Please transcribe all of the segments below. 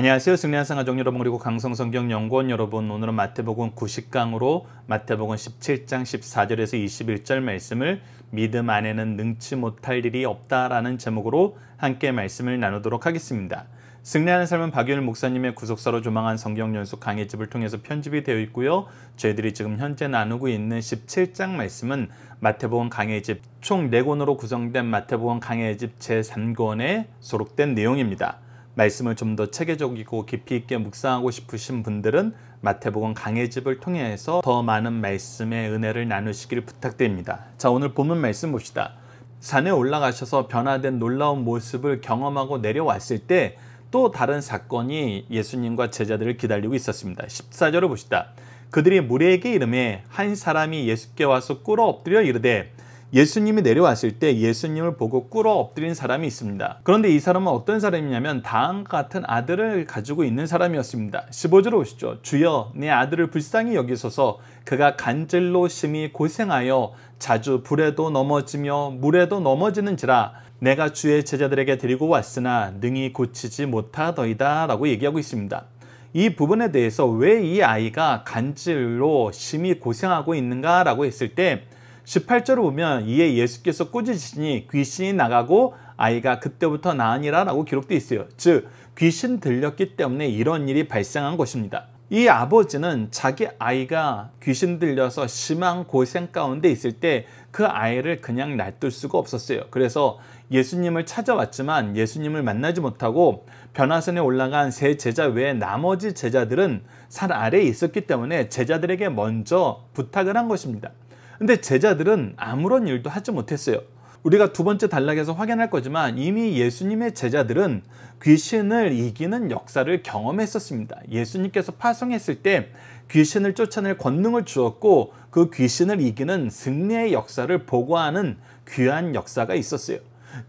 안녕하세요. 승리한 상가족 여러분 그리고 강성성경연구원 여러분 오늘은 마태복음 90강으로 마태복음 17장 14절에서 21절 말씀을 믿음 안에는 능치 못할 일이 없다라는 제목으로 함께 말씀을 나누도록 하겠습니다. 승리하는 삶은 박윤일 목사님의 구속사로 조망한 성경 연속 강의집을 통해서 편집이 되어 있고요. 저희들이 지금 현재 나누고 있는 17장 말씀은 마태복음 강의집 총 4권으로 구성된 마태복음 강의집 제3권에 소록된 내용입니다. 말씀을 좀 더 체계적이고 깊이 있게 묵상하고 싶으신 분들은 마태복음 강해집을 통해서 더 많은 말씀의 은혜를 나누시길 부탁드립니다. 자 오늘 본문 말씀 봅시다. 산에 올라가셔서 변화된 놀라운 모습을 경험하고 내려왔을 때 또 다른 사건이 예수님과 제자들을 기다리고 있었습니다. 14절을 봅시다. 그들이 무리에게 이름에한 사람이 예수께 와서 꿇어 엎드려 이르되 예수님이 내려왔을 때 예수님을 보고 꿇어 엎드린 사람이 있습니다. 그런데 이 사람은 어떤 사람이냐면 다음과 같은 아들을 가지고 있는 사람이었습니다. 15절 오시죠. 주여 내 아들을 불쌍히 여기소서 그가 간질로 심히 고생하여 자주 불에도 넘어지며 물에도 넘어지는지라 내가 주의 제자들에게 데리고 왔으나 능히 고치지 못하더이다 라고 얘기하고 있습니다. 이 부분에 대해서 왜 이 아이가 간질로 심히 고생하고 있는가 라고 했을 때 18절을 보면 이에 예수께서 꾸짖으시니 귀신이 나가고 아이가 그때부터 나으니라 라고 기록되어 있어요. 즉 귀신 들렸기 때문에 이런 일이 발생한 것입니다. 이 아버지는 자기 아이가 귀신 들려서 심한 고생 가운데 있을 때 그 아이를 그냥 놔둘 수가 없었어요. 그래서 예수님을 찾아왔지만 예수님을 만나지 못하고 변화선에 올라간 세 제자 외에 나머지 제자들은 산 아래에 있었기 때문에 제자들에게 먼저 부탁을 한 것입니다. 근데 제자들은 아무런 일도 하지 못했어요. 우리가 두 번째 단락에서 확인할 거지만 이미 예수님의 제자들은 귀신을 이기는 역사를 경험했었습니다. 예수님께서 파송했을 때 귀신을 쫓아낼 권능을 주었고 그 귀신을 이기는 승리의 역사를 보고하는 귀한 역사가 있었어요.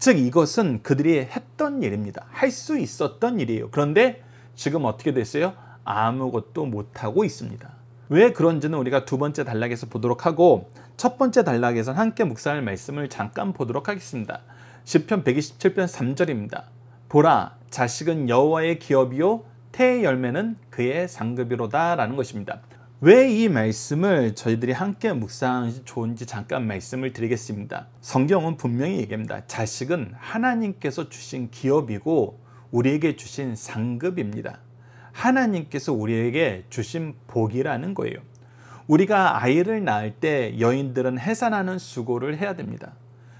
즉 이것은 그들이 했던 일입니다. 할 수 있었던 일이에요. 그런데 지금 어떻게 됐어요? 아무것도 못하고 있습니다. 왜 그런지는 우리가 두 번째 단락에서 보도록 하고 첫 번째 단락에선 함께 묵상할 말씀을 잠깐 보도록 하겠습니다. 10편 127편 3절입니다. 보라 자식은 여호와의 기업이요 태의 열매는 그의 상급이로다 라는 것입니다. 왜 이 말씀을 저희들이 함께 묵상하는지 좋은지 잠깐 말씀을 드리겠습니다. 성경은 분명히 얘기합니다. 자식은 하나님께서 주신 기업이고 우리에게 주신 상급입니다. 하나님께서 우리에게 주신 복이라는 거예요. 우리가 아이를 낳을 때 여인들은 해산하는 수고를 해야 됩니다.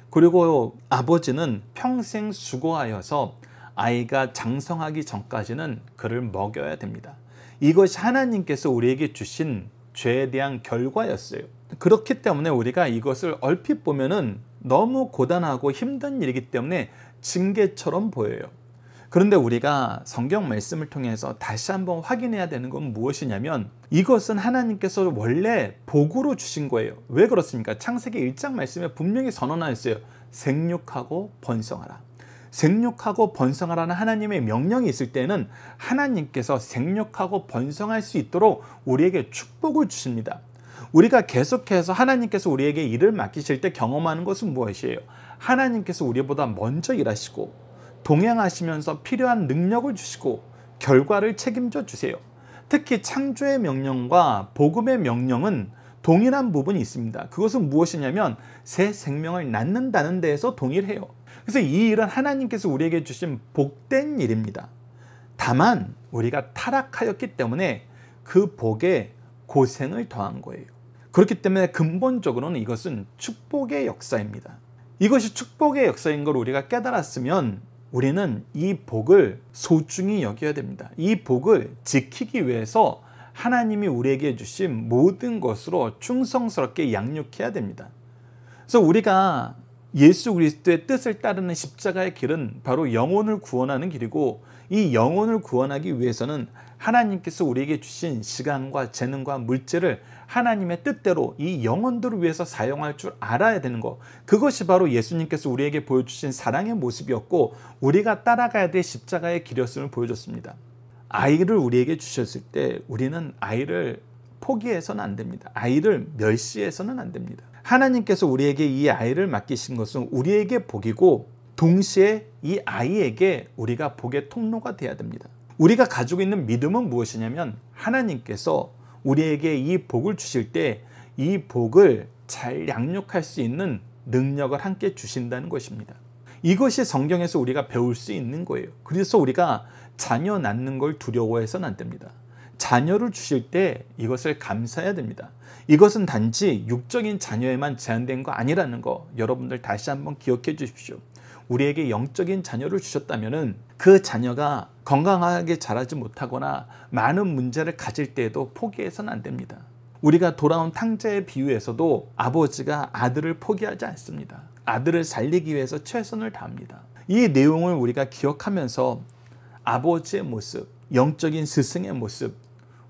그리고 아버지는 평생 수고하여서 아이가 장성하기 전까지는 그를 먹여야 됩니다. 이것이 하나님께서 우리에게 주신 죄에 대한 결과였어요. 그렇기 때문에 우리가 이것을 얼핏 보면은 너무 고단하고 힘든 일이기 때문에 징계처럼 보여요. 그런데 우리가 성경 말씀을 통해서 다시 한번 확인해야 되는 건 무엇이냐면 이것은 하나님께서 원래 복으로 주신 거예요. 왜 그렇습니까? 창세기 1장 말씀에 분명히 선언하였어요. 생육하고 번성하라. 생육하고 번성하라는 하나님의 명령이 있을 때는 하나님께서 생육하고 번성할 수 있도록 우리에게 축복을 주십니다. 우리가 계속해서 하나님께서 우리에게 일을 맡기실 때 경험하는 것은 무엇이에요? 하나님께서 우리보다 먼저 일하시고 동행하시면서 필요한 능력을 주시고 결과를 책임져 주세요. 특히 창조의 명령과 복음의 명령은 동일한 부분이 있습니다. 그것은 무엇이냐면 새 생명을 낳는다는 데에서 동일해요. 그래서 이 일은 하나님께서 우리에게 주신 복된 일입니다. 다만 우리가 타락하였기 때문에 그 복에 고생을 더한 거예요. 그렇기 때문에 근본적으로는 이것은 축복의 역사입니다. 이것이 축복의 역사인 걸 우리가 깨달았으면 우리는 이 복을 소중히 여겨야 됩니다. 이 복을 지키기 위해서 하나님이 우리에게 주신 모든 것으로 충성스럽게 양육해야 됩니다. 그래서 우리가 예수 그리스도의 뜻을 따르는 십자가의 길은 바로 영혼을 구원하는 길이고 이 영혼을 구원하기 위해서는 하나님께서 우리에게 주신 시간과 재능과 물질을 하나님의 뜻대로 이 영혼들을 위해서 사용할 줄 알아야 되는 것. 그것이 바로 예수님께서 우리에게 보여주신 사랑의 모습이었고 우리가 따라가야 될 십자가의 길이었음을 보여줬습니다. 아이를 우리에게 주셨을 때 우리는 아이를 포기해서는 안 됩니다. 아이를 멸시해서는 안 됩니다. 하나님께서 우리에게 이 아이를 맡기신 것은 우리에게 복이고 동시에 이 아이에게 우리가 복의 통로가 되어야 됩니다. 우리가 가지고 있는 믿음은 무엇이냐면 하나님께서 우리에게 이 복을 주실 때 이 복을 잘 양육할 수 있는 능력을 함께 주신다는 것입니다. 이것이 성경에서 우리가 배울 수 있는 거예요. 그래서 우리가 자녀 낳는 걸 두려워해서는 안 됩니다. 자녀를 주실 때 이것을 감사해야 됩니다. 이것은 단지 육적인 자녀에만 제한된 거 아니라는 거 여러분들 다시 한번 기억해 주십시오. 우리에게 영적인 자녀를 주셨다면 그 자녀가 건강하게 자라지 못하거나 많은 문제를 가질 때에도 포기해서는 안 됩니다. 우리가 돌아온 탕자의 비유에서도 아버지가 아들을 포기하지 않습니다. 아들을 살리기 위해서 최선을 다합니다. 이 내용을 우리가 기억하면서 아버지의 모습, 영적인 스승의 모습,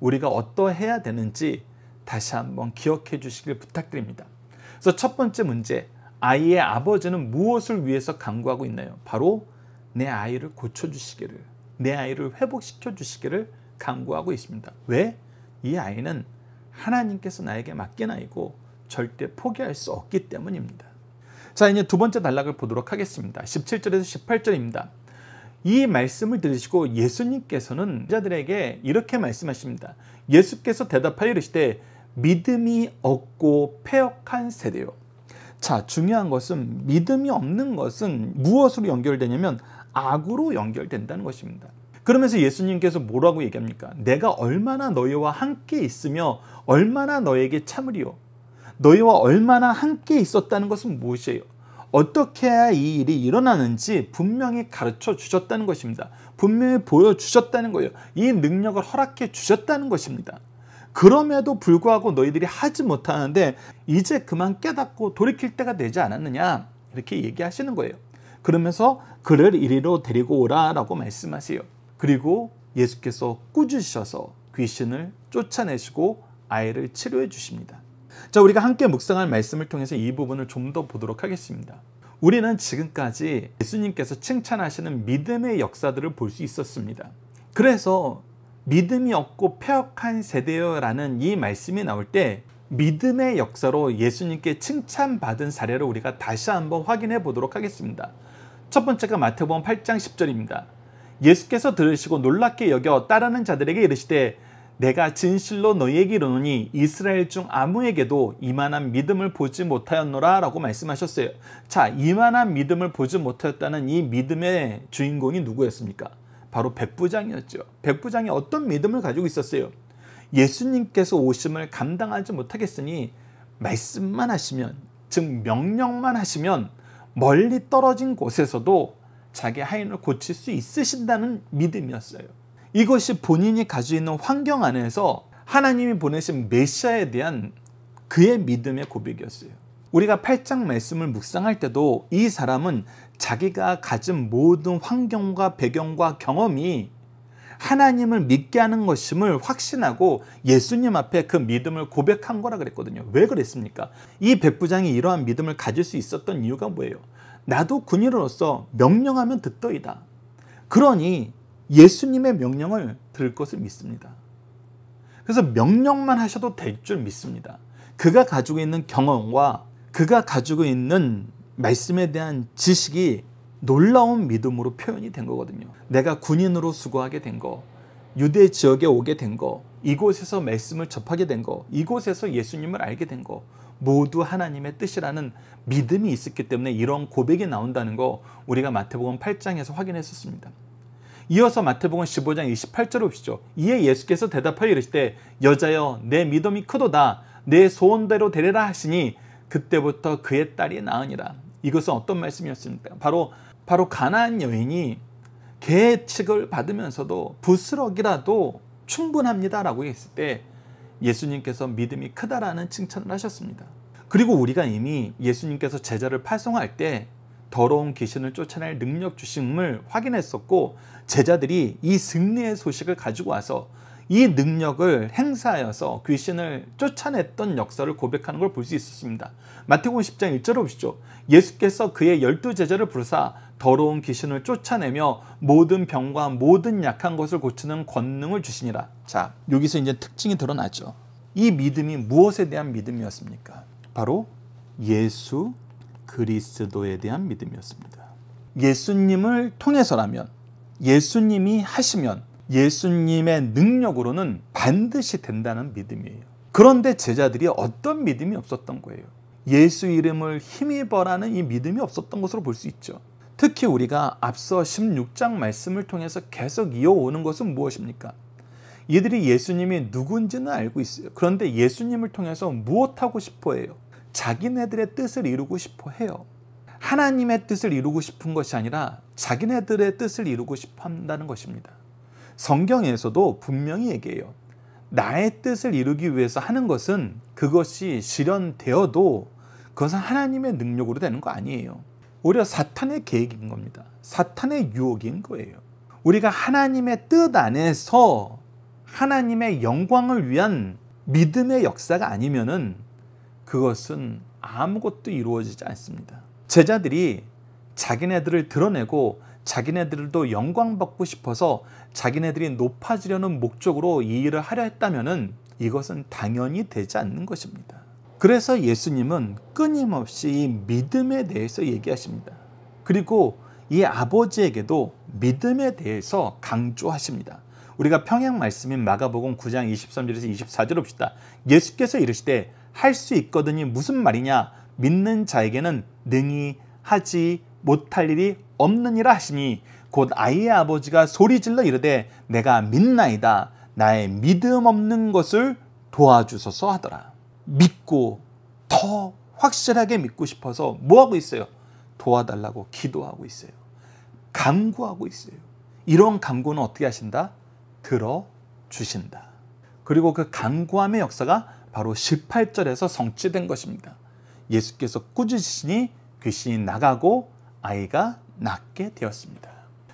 우리가 어떠해야 되는지 다시 한번 기억해 주시길 부탁드립니다. 그래서 첫 번째 문제, 아이의 아버지는 무엇을 위해서 간구하고 있나요? 바로 내 아이를 고쳐주시기를, 내 아이를 회복시켜 주시기를 간구하고 있습니다. 왜? 이 아이는 하나님께서 나에게 맡긴 아이고 절대 포기할 수 없기 때문입니다. 자, 이제 두 번째 단락을 보도록 하겠습니다. 17절에서 18절입니다. 이 말씀을 들으시고 예수님께서는 자들에게 이렇게 말씀하십니다. 예수께서 대답하여 이르시되 믿음이 없고 폐역한 세대요. 자, 중요한 것은 믿음이 없는 것은 무엇으로 연결되냐면 악으로 연결된다는 것입니다. 그러면서 예수님께서 뭐라고 얘기합니까? 내가 얼마나 너희와 함께 있으며 얼마나 너에게 참으리요. 너희와 얼마나 함께 있었다는 것은 무엇이에요? 어떻게 해야 이 일이 일어나는지 분명히 가르쳐 주셨다는 것입니다. 분명히 보여 주셨다는 거예요. 이 능력을 허락해 주셨다는 것입니다. 그럼에도 불구하고 너희들이 하지 못하는데 이제 그만 깨닫고 돌이킬 때가 되지 않았느냐 이렇게 얘기하시는 거예요. 그러면서 그를 이리로 데리고 오라라고 말씀하세요. 그리고 예수께서 꾸짖으셔서 귀신을 쫓아내시고 아이를 치료해 주십니다. 자, 우리가 함께 묵상할 말씀을 통해서 이 부분을 좀 더 보도록 하겠습니다. 우리는 지금까지 예수님께서 칭찬하시는 믿음의 역사들을 볼 수 있었습니다. 그래서 믿음이 없고 폐역한 세대여라는 이 말씀이 나올 때 믿음의 역사로 예수님께 칭찬받은 사례를 우리가 다시 한번 확인해 보도록 하겠습니다. 첫 번째가 마태복음 8장 10절입니다. 예수께서 들으시고 놀랍게 여겨 따르는 자들에게 이르시되 내가 진실로 너희에게 이르노니 이스라엘 중 아무에게도 이만한 믿음을 보지 못하였노라 라고 말씀하셨어요. 자, 이만한 믿음을 보지 못하였다는 이 믿음의 주인공이 누구였습니까? 바로 백부장이었죠. 백부장이 어떤 믿음을 가지고 있었어요. 예수님께서 오심을 감당하지 못하겠으니 말씀만 하시면 즉 명령만 하시면 멀리 떨어진 곳에서도 자기 하인을 고칠 수 있으신다는 믿음이었어요. 이것이 본인이 가지고 있는 환경 안에서 하나님이 보내신 메시아에 대한 그의 믿음의 고백이었어요. 우리가 8장 말씀을 묵상할 때도 이 사람은 자기가 가진 모든 환경과 배경과 경험이 하나님을 믿게 하는 것임을 확신하고 예수님 앞에 그 믿음을 고백한 거라 그랬거든요. 왜 그랬습니까? 이 백부장이 이러한 믿음을 가질 수 있었던 이유가 뭐예요? 나도 군인으로서 명령하면 듣더이다. 그러니 예수님의 명령을 들을 것을 믿습니다. 그래서 명령만 하셔도 될 줄 믿습니다. 그가 가지고 있는 경험과 그가 가지고 있는 말씀에 대한 지식이 놀라운 믿음으로 표현이 된 거거든요. 내가 군인으로 수고하게 된 거, 유대 지역에 오게 된 거, 이곳에서 말씀을 접하게 된 거, 이곳에서 예수님을 알게 된 거, 모두 하나님의 뜻이라는 믿음이 있었기 때문에 이런 고백이 나온다는 거 우리가 마태복음 8장에서 확인했었습니다. 이어서 마태복음 15장 28절 봅시죠. 이에 예수께서 대답하여 이르시되 여자여 내 믿음이 크도다 내 소원대로 되리라 하시니 그때부터 그의 딸이 나으니라. 이것은 어떤 말씀이었습니까? 바로 바로 가난안 여인이 계측을 받으면서도 부스러기라도 충분합니다라고 했을 때 예수님께서 믿음이 크다라는 칭찬을 하셨습니다. 그리고 우리가 이미 예수님께서 제자를 파송할 때 더러운 귀신을 쫓아낼 능력 주심을 확인했었고 제자들이 이 승리의 소식을 가지고 와서 이 능력을 행사하여서 귀신을 쫓아냈던 역사를 고백하는 걸 볼 수 있습니다. 마태복 10장 1절을 보시죠. 예수께서 그의 열두 제자를 부르사 더러운 귀신을 쫓아내며 모든 병과 모든 약한 것을 고치는 권능을 주시니라. 자, 여기서 이제 특징이 드러나죠. 이 믿음이 무엇에 대한 믿음이었습니까? 바로 예수 그리스도에 대한 믿음이었습니다. 예수님을 통해서라면 예수님이 하시면 예수님의 능력으로는 반드시 된다는 믿음이에요. 그런데 제자들이 어떤 믿음이 없었던 거예요. 예수 이름을 힘입어라는 이 믿음이 없었던 것으로 볼 수 있죠. 특히 우리가 앞서 16장 말씀을 통해서 계속 이어오는 것은 무엇입니까? 이들이 예수님이 누군지는 알고 있어요. 그런데 예수님을 통해서 무엇하고 싶어 해요? 자기네들의 뜻을 이루고 싶어 해요. 하나님의 뜻을 이루고 싶은 것이 아니라 자기네들의 뜻을 이루고 싶어 한다는 것입니다. 성경에서도 분명히 얘기해요. 나의 뜻을 이루기 위해서 하는 것은 그것이 실현되어도 그것은 하나님의 능력으로 되는 거 아니에요. 오히려 사탄의 계획인 겁니다. 사탄의 유혹인 거예요. 우리가 하나님의 뜻 안에서 하나님의 영광을 위한 믿음의 역사가 아니면은 그것은 아무것도 이루어지지 않습니다. 제자들이 자기네들을 드러내고 자기네들도 영광받고 싶어서 자기네들이 높아지려는 목적으로 이 일을 하려 했다면 이것은 당연히 되지 않는 것입니다. 그래서 예수님은 끊임없이 믿음에 대해서 얘기하십니다. 그리고 이 아버지에게도 믿음에 대해서 강조하십니다. 우리가 평양 말씀인 마가복음 9장 23절에서 24절 봅시다. 예수께서 이르시되 할 수 있거든이 무슨 말이냐 믿는 자에게는 능히 하지 못할 일이 없느니라 하시니 곧 아이의 아버지가 소리질러 이르되 내가 믿나이다 나의 믿음 없는 것을 도와주소서 하더라 믿고 더 확실하게 믿고 싶어서 뭐하고 있어요? 도와달라고 기도하고 있어요 강구하고 있어요 이런 강구는 어떻게 하신다? 들어주신다 그리고 그 강구함의 역사가 바로 18절에서 성취된 것입니다 예수께서 꾸짖으시니 귀신이 나가고 아이가 낳게 되었습니다.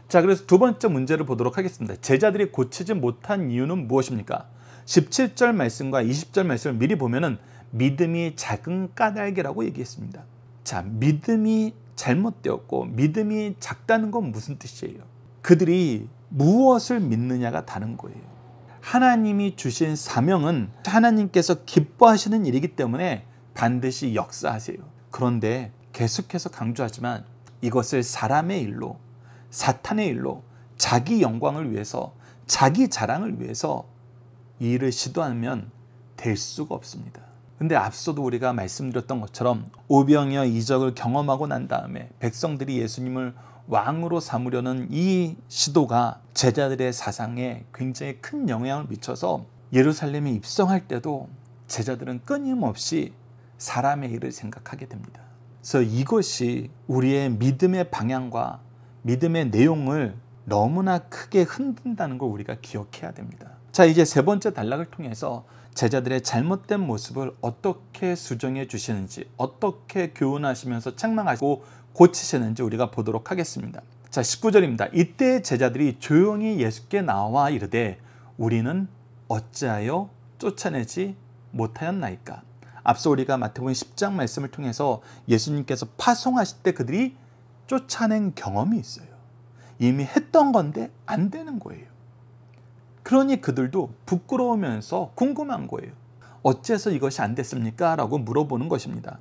자, 그래서 두 번째 문제를 보도록 하겠습니다. 제자들이 고치지 못한 이유는 무엇입니까? 17절 말씀과 20절 말씀을 미리 보면은 믿음이 작은 까닭이라고 얘기했습니다. 자, 믿음이 잘못되었고 믿음이 작다는 건 무슨 뜻이에요? 그들이 무엇을 믿느냐가 다른 거예요. 하나님이 주신 사명은 하나님께서 기뻐하시는 일이기 때문에 반드시 역사하세요. 그런데 계속해서 강조하지만 이것을 사람의 일로 사탄의 일로 자기 영광을 위해서 자기 자랑을 위해서 이 일을 시도하면 될 수가 없습니다. 근데 앞서도 우리가 말씀드렸던 것처럼 오병이어 이적을 경험하고 난 다음에 백성들이 예수님을 왕으로 삼으려는 이 시도가 제자들의 사상에 굉장히 큰 영향을 미쳐서 예루살렘에 입성할 때도 제자들은 끊임없이 사람의 일을 생각하게 됩니다. 그래서 이것이 우리의 믿음의 방향과 믿음의 내용을 너무나 크게 흔든다는 걸 우리가 기억해야 됩니다. 자, 이제 세 번째 단락을 통해서 제자들의 잘못된 모습을 어떻게 수정해 주시는지, 어떻게 교훈하시면서 책망하고 고치시는지 우리가 보도록 하겠습니다. 자, 19절입니다. 이때 제자들이 조용히 예수께 나와 이르되 우리는 어찌하여 쫓아내지 못하였나이까? 앞서 우리가 마태복음 10장 말씀을 통해서 예수님께서 파송하실 때 그들이 쫓아낸 경험이 있어요. 이미 했던 건데 안 되는 거예요. 그러니 그들도 부끄러우면서 궁금한 거예요. 어째서 이것이 안 됐습니까? 라고 물어보는 것입니다.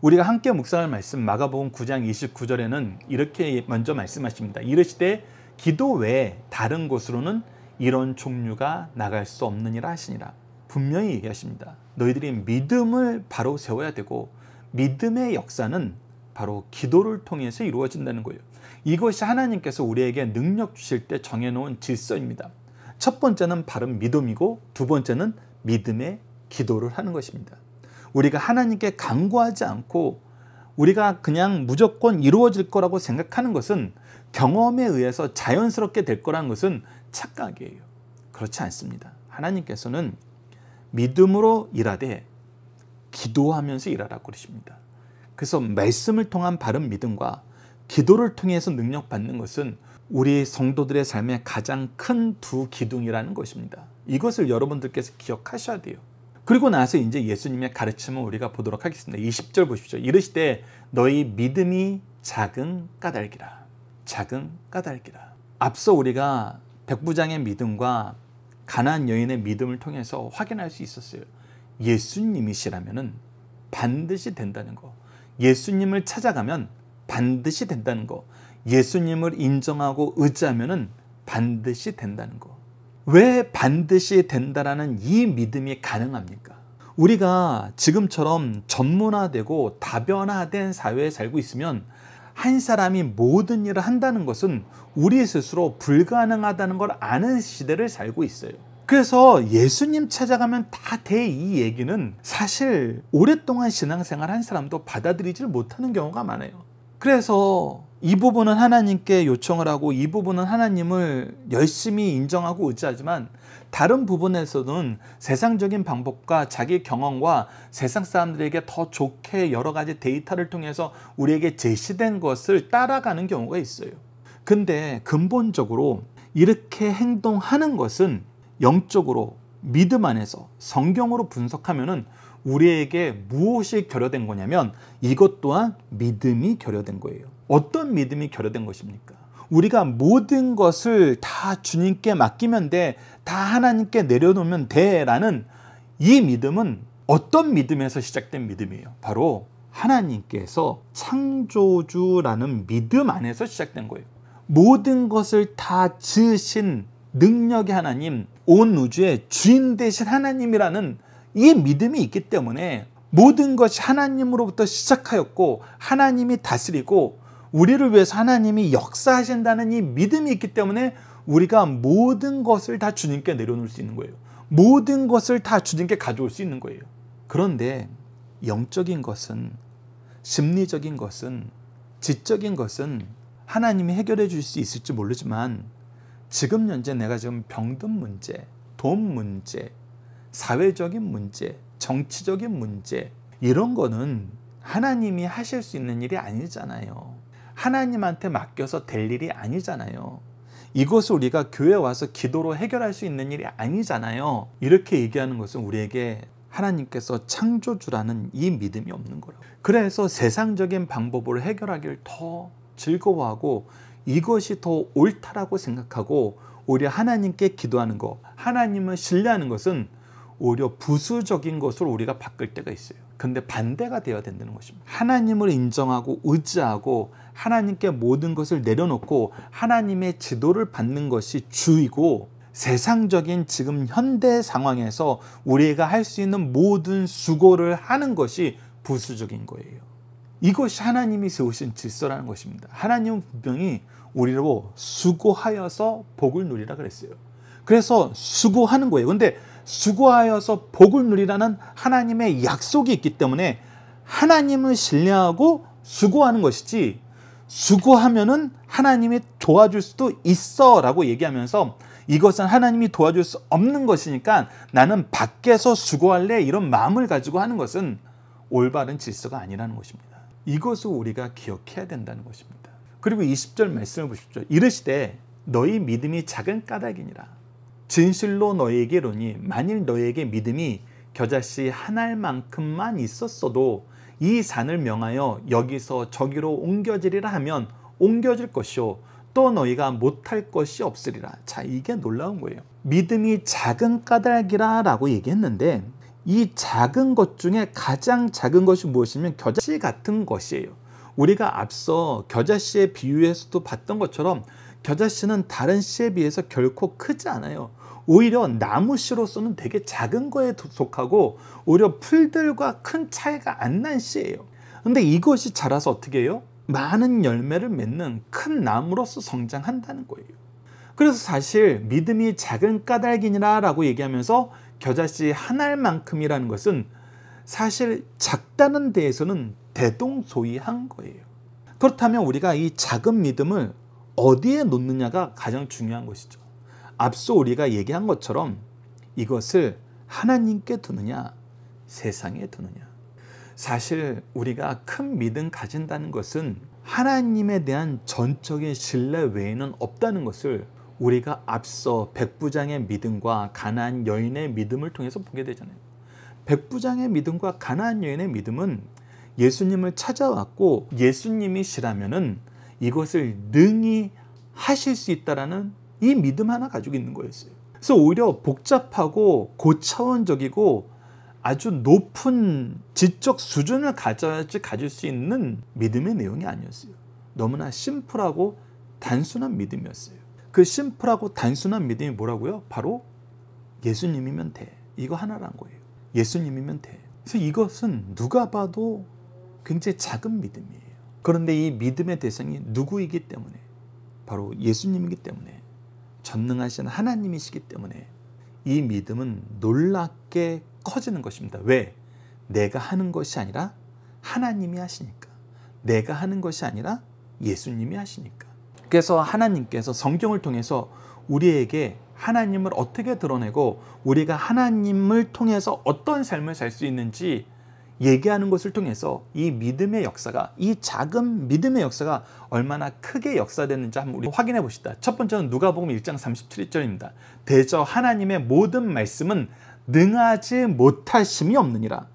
우리가 함께 묵상할 말씀 마가복음 9장 29절에는 이렇게 먼저 말씀하십니다. 이르시되 기도 외에 다른 곳으로는 이런 종류가 나갈 수 없느니라 하시니라. 분명히 얘기하십니다. 너희들이 믿음을 바로 세워야 되고 믿음의 역사는 바로 기도를 통해서 이루어진다는 거예요. 이것이 하나님께서 우리에게 능력 주실 때 정해놓은 질서입니다. 첫 번째는 바른 믿음이고 두 번째는 믿음의 기도를 하는 것입니다. 우리가 하나님께 강구하지 않고 우리가 그냥 무조건 이루어질 거라고 생각하는 것은 경험에 의해서 자연스럽게 될 거라는 것은 착각이에요. 그렇지 않습니다. 하나님께서는 믿음으로 일하되 기도하면서 일하라고 그러십니다. 그래서 말씀을 통한 바른 믿음과 기도를 통해서 능력받는 것은 우리 성도들의 삶의 가장 큰 두 기둥이라는 것입니다. 이것을 여러분들께서 기억하셔야 돼요. 그리고 나서 이제 예수님의 가르침을 우리가 보도록 하겠습니다. 20절 보십시오. 이르시되 너희 믿음이 작은 까닭이라. 작은 까닭이라. 앞서 우리가 백부장의 믿음과 가난 여인의 믿음을 통해서 확인할 수 있었어요. 예수님이시라면 반드시 된다는 거. 예수님을 찾아가면 반드시 된다는 거. 예수님을 인정하고 의지하면 반드시 된다는 거. 왜 반드시 된다라는 이 믿음이 가능합니까? 우리가 지금처럼 전문화되고 다변화된 사회에 살고 있으면 한 사람이 모든 일을 한다는 것은 우리 스스로 불가능하다는 걸 아는 시대를 살고 있어요. 그래서 예수님 찾아가면 다 돼 이 얘기는 사실 오랫동안 신앙생활 한 사람도 받아들이질 못하는 경우가 많아요. 그래서 이 부분은 하나님께 요청을 하고 이 부분은 하나님을 열심히 인정하고 의지하지만 다른 부분에서는 세상적인 방법과 자기 경험과 세상 사람들에게 더 좋게 여러 가지 데이터를 통해서 우리에게 제시된 것을 따라가는 경우가 있어요. 근데 근본적으로 이렇게 행동하는 것은 영적으로 믿음 안에서 성경으로 분석하면은 우리에게 무엇이 결여된 거냐면 이것 또한 믿음이 결여된 거예요. 어떤 믿음이 결여된 것입니까? 우리가 모든 것을 다 주님께 맡기면 돼, 다 하나님께 내려놓으면 돼라는 이 믿음은 어떤 믿음에서 시작된 믿음이에요? 바로 하나님께서 창조주라는 믿음 안에서 시작된 거예요. 모든 것을 다 지으신 능력의 하나님, 온 우주의 주인 되신 하나님이라는 이 믿음이 있기 때문에 모든 것이 하나님으로부터 시작하였고 하나님이 다스리고 우리를 위해서 하나님이 역사하신다는 이 믿음이 있기 때문에 우리가 모든 것을 다 주님께 내려놓을 수 있는 거예요. 모든 것을 다 주님께 가져올 수 있는 거예요. 그런데 영적인 것은 심리적인 것은 지적인 것은 하나님이 해결해 줄 수 있을지 모르지만 지금 현재 내가 지금 병든 문제, 돈 문제, 사회적인 문제, 정치적인 문제 이런 거는 하나님이 하실 수 있는 일이 아니잖아요. 하나님한테 맡겨서 될 일이 아니잖아요. 이것을 우리가 교회 와서 기도로 해결할 수 있는 일이 아니잖아요. 이렇게 얘기하는 것은 우리에게 하나님께서 창조주라는 이 믿음이 없는 거라 그래서 세상적인 방법으로 해결하기더 즐거워하고 이것이 더 옳다라고 생각하고 오히려 하나님께 기도하는 것, 하나님을 신뢰하는 것은 오히려 부수적인 것으로 우리가 바꿀 때가 있어요. 근데 반대가 되어야 된다는 것입니다. 하나님을 인정하고 의지하고 하나님께 모든 것을 내려놓고 하나님의 지도를 받는 것이 주이고 세상적인 지금 현대 상황에서 우리가 할 수 있는 모든 수고를 하는 것이 부수적인 거예요. 이것이 하나님이 세우신 질서라는 것입니다. 하나님은 분명히 우리로 수고하여서 복을 누리라 그랬어요. 그래서 수고하는 거예요. 근데 수고하여서 복을 누리라는 하나님의 약속이 있기 때문에 하나님을 신뢰하고 수고하는 것이지 수고하면은 하나님이 도와줄 수도 있어라고 얘기하면서 이것은 하나님이 도와줄 수 없는 것이니까 나는 밖에서 수고할래 이런 마음을 가지고 하는 것은 올바른 질서가 아니라는 것입니다. 이것을 우리가 기억해야 된다는 것입니다. 그리고 20절 말씀을 보십시오. 이르시되 너희 믿음이 작은 까닭이니라. 진실로 너에게 로니 만일 너에게 믿음이 겨자씨 한 알만큼만 있었어도 이 산을 명하여 여기서 저기로 옮겨지리라 하면 옮겨질 것이요 또 너희가 못할 것이 없으리라. 자 이게 놀라운 거예요. 믿음이 작은 까닭이라라고 얘기했는데 이 작은 것 중에 가장 작은 것이 무엇이면 겨자씨 같은 것이에요. 우리가 앞서 겨자씨의 비유에서도 봤던 것처럼 겨자씨는 다른 씨에 비해서 결코 크지 않아요. 오히려 나무씨로서는 되게 작은 거에 속하고 오히려 풀들과 큰 차이가 안 난 씨예요. 근데 이것이 자라서 어떻게 해요? 많은 열매를 맺는 큰 나무로서 성장한다는 거예요. 그래서 사실 믿음이 작은 까닭이니라 라고 얘기하면서 겨자씨 한 알만큼이라는 것은 사실 작다는 데에서는 대동소이한 거예요. 그렇다면 우리가 이 작은 믿음을 어디에 놓느냐가 가장 중요한 것이죠. 앞서 우리가 얘기한 것처럼 이것을 하나님께 두느냐 세상에 두느냐 사실 우리가 큰 믿음 가진다는 것은 하나님에 대한 전적인 신뢰 외에는 없다는 것을 우리가 앞서 백부장의 믿음과 가난 여인의 믿음을 통해서 보게 되잖아요. 백부장의 믿음과 가난 여인의 믿음은 예수님을 찾아왔고 예수님이시라면은 이것을 능히 하실 수 있다라는 이 믿음 하나 가지고 있는 거였어요. 그래서 오히려 복잡하고 고차원적이고 아주 높은 지적 수준을 가져야지 가질 수 있는 믿음의 내용이 아니었어요. 너무나 심플하고 단순한 믿음이었어요. 그 심플하고 단순한 믿음이 뭐라고요? 바로 예수님이면 돼. 이거 하나란 거예요. 예수님이면 돼. 그래서 이것은 누가 봐도 굉장히 작은 믿음이에요. 그런데 이 믿음의 대상이 누구이기 때문에 바로 예수님이기 때문에 전능하신 하나님이시기 때문에 이 믿음은 놀랍게 커지는 것입니다. 왜? 내가 하는 것이 아니라 하나님이 하시니까. 내가 하는 것이 아니라 예수님이 하시니까. 그래서 하나님께서 성경을 통해서 우리에게 하나님을 어떻게 드러내고 우리가 하나님을 통해서 어떤 삶을 살 수 있는지 얘기하는 것을 통해서 이 믿음의 역사가 이 작은 믿음의 역사가 얼마나 크게 역사됐는지 한번 우리 확인해 보시다첫 번째는 누가복음 1장 37절입니다. 대저 하나님의 모든 말씀은 능하지 못하심이 없느니라.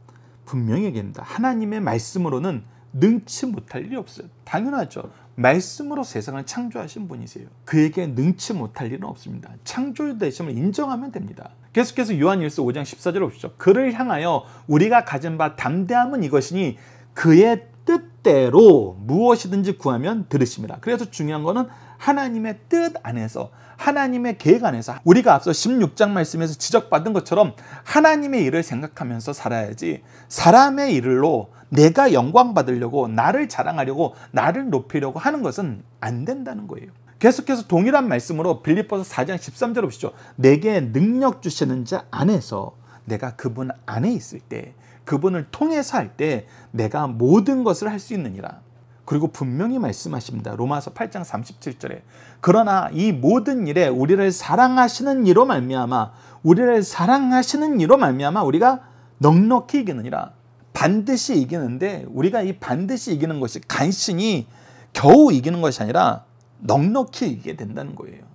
분명히 얘기합니다. 하나님의 말씀으로는 능치 못할 일이 없어요. 당연하죠. 말씀으로 세상을 창조하신 분이세요. 그에게 능치 못할 일은 없습니다. 창조의 되심을 인정하면 됩니다. 계속해서 요한일서 5장 14절 보시죠. 그를 향하여 우리가 가진 바 담대함은 이것이니 그의 뜻대로 무엇이든지 구하면 들으십니다. 그래서 중요한 거는 하나님의 뜻 안에서 하나님의 계획 안에서 우리가 앞서 16장 말씀에서 지적받은 것처럼 하나님의 일을 생각하면서 살아야지 사람의 일로 내가 영광 받으려고 나를 자랑하려고 나를 높이려고 하는 것은 안 된다는 거예요. 계속해서 동일한 말씀으로 빌리보서 4장 13절 보시죠. 내게 능력 주시는 자 안에서 내가 그분 안에 있을 때 그분을 통해서 할 때 내가 모든 것을 할 수 있느니라. 그리고 분명히 말씀하십니다. 로마서 8장 37절에 그러나 이 모든 일에 우리를 사랑하시는 이로 말미암아 우리를 사랑하시는 이로 말미암아 우리가 넉넉히 이기느니라. 반드시 이기는데 우리가 이 반드시 이기는 것이 간신히 겨우 이기는 것이 아니라 넉넉히 이기게 된다는 거예요.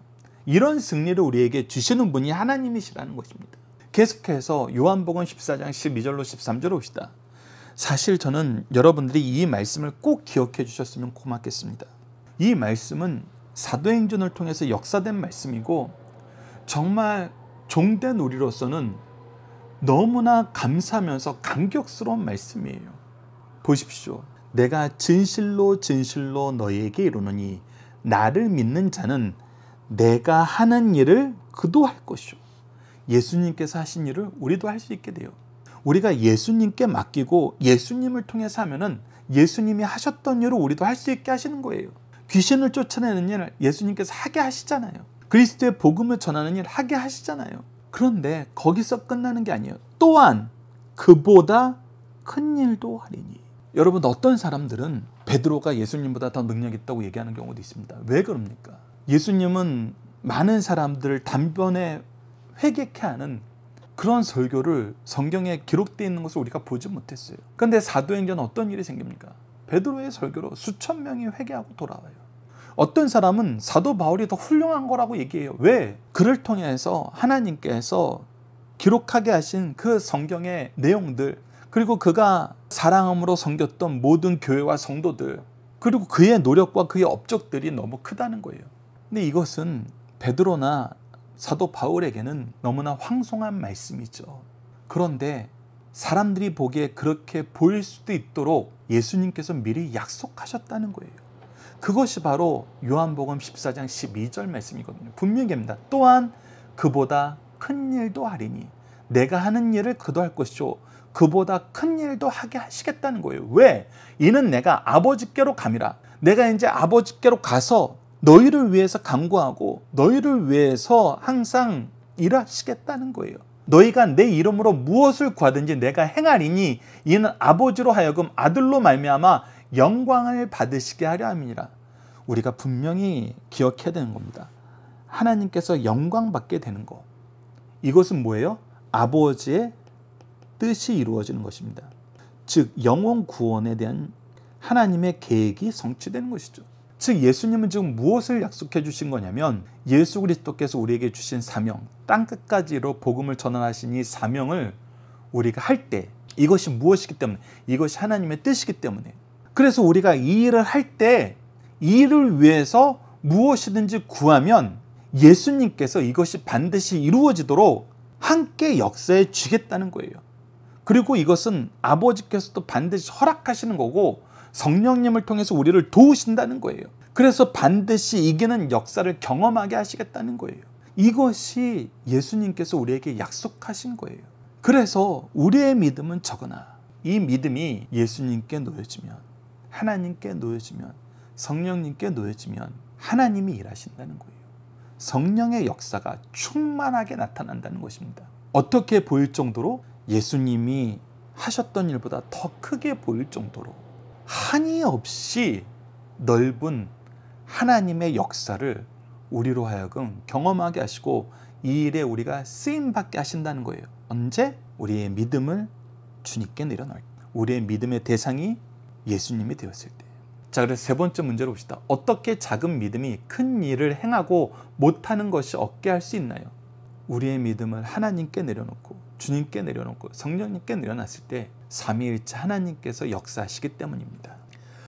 이런 승리를 우리에게 주시는 분이 하나님이시라는 것입니다. 계속해서 요한복음 14장 12절로 13절 옵시다. 사실 저는 여러분들이 이 말씀을 꼭 기억해 주셨으면 고맙겠습니다. 이 말씀은 사도행전을 통해서 역사된 말씀이고 정말 종된 우리로서는 너무나 감사하면서 감격스러운 말씀이에요. 보십시오. 내가 진실로 진실로 너희에게 이르노니 나를 믿는 자는 내가 하는 일을 그도 할 것이요. 예수님께서 하신 일을 우리도 할 수 있게 돼요. 우리가 예수님께 맡기고 예수님을 통해서 하면은 예수님이 하셨던 일을 우리도 할 수 있게 하시는 거예요. 귀신을 쫓아내는 일 예수님께서 하게 하시잖아요. 그리스도의 복음을 전하는 일 하게 하시잖아요. 그런데 거기서 끝나는 게 아니에요. 또한 그보다 큰 일도 하리니. 여러분 어떤 사람들은 베드로가 예수님보다 더 능력 있다고 얘기하는 경우도 있습니다. 왜 그럽니까? 예수님은 많은 사람들을 단번에 회개케 하는 그런 설교를 성경에 기록되어 있는 것을 우리가 보지 못했어요. 그런데 사도행전 어떤 일이 생깁니까? 베드로의 설교로 수천 명이 회개하고 돌아와요. 어떤 사람은 사도 바울이 더 훌륭한 거라고 얘기해요. 왜? 그를 통해서 하나님께서 기록하게 하신 그 성경의 내용들 그리고 그가 사랑함으로 섬겼던 모든 교회와 성도들 그리고 그의 노력과 그의 업적들이 너무 크다는 거예요. 근데 이것은 베드로나 사도 바울에게는 너무나 황송한 말씀이죠. 그런데 사람들이 보기에 그렇게 보일 수도 있도록 예수님께서 미리 약속하셨다는 거예요. 그것이 바로 요한복음 14장 12절 말씀이거든요. 분명합니다. 또한 그보다 큰 일도 하리니 내가 하는 일을 그도 할 것이죠. 그보다 큰 일도 하게 하시겠다는 거예요. 왜? 이는 내가 아버지께로 감이라. 내가 이제 아버지께로 가서 너희를 위해서 강구하고 너희를 위해서 항상 일하시겠다는 거예요. 너희가 내 이름으로 무엇을 구하든지 내가 행하리니 이는 아버지로 하여금 아들로 말미암아 영광을 받으시게 하려 함이니라. 우리가 분명히 기억해야 되는 겁니다. 하나님께서 영광 받게 되는 거. 이것은 뭐예요? 아버지의 뜻이 이루어지는 것입니다. 즉 영혼 구원에 대한 하나님의 계획이 성취되는 것이죠. 즉 예수님은 지금 무엇을 약속해 주신 거냐면 예수 그리스도께서 우리에게 주신 사명, 땅 끝까지로 복음을 전환하시니 사명을 우리가 할 때 이것이 무엇이기 때문에 이것이 하나님의 뜻이기 때문에 그래서 우리가 이 일을 할 때이를 위해서 무엇이든지 구하면 예수님께서 이것이 반드시 이루어지도록 함께 역사해주겠다는 거예요. 그리고 이것은 아버지께서도 반드시 허락하시는 거고 성령님을 통해서 우리를 도우신다는 거예요. 그래서 반드시 이기는 역사를 경험하게 하시겠다는 거예요. 이것이 예수님께서 우리에게 약속하신 거예요. 그래서 우리의 믿음은 적으나 이 믿음이 예수님께 놓여지면 하나님께 놓여지면 성령님께 놓여지면 하나님이 일하신다는 거예요. 성령의 역사가 충만하게 나타난다는 것입니다. 어떻게 보일 정도로 예수님이 하셨던 일보다 더 크게 보일 정도로 한이 없이 넓은 하나님의 역사를 우리로 하여금 경험하게 하시고 이 일에 우리가 쓰임 받게 하신다는 거예요. 언제 우리의 믿음을 주님께 내려놓을 때, 우리의 믿음의 대상이 예수님이 되었을 때. 자, 그래서 세 번째 문제로 봅시다. 어떻게 작은 믿음이 큰 일을 행하고 못하는 것이 없게 할 수 있나요? 우리의 믿음을 하나님께 내려놓고 주님께 내려놓고 성령님께 내려놨을 때 삼위일체 하나님께서 역사하시기 때문입니다.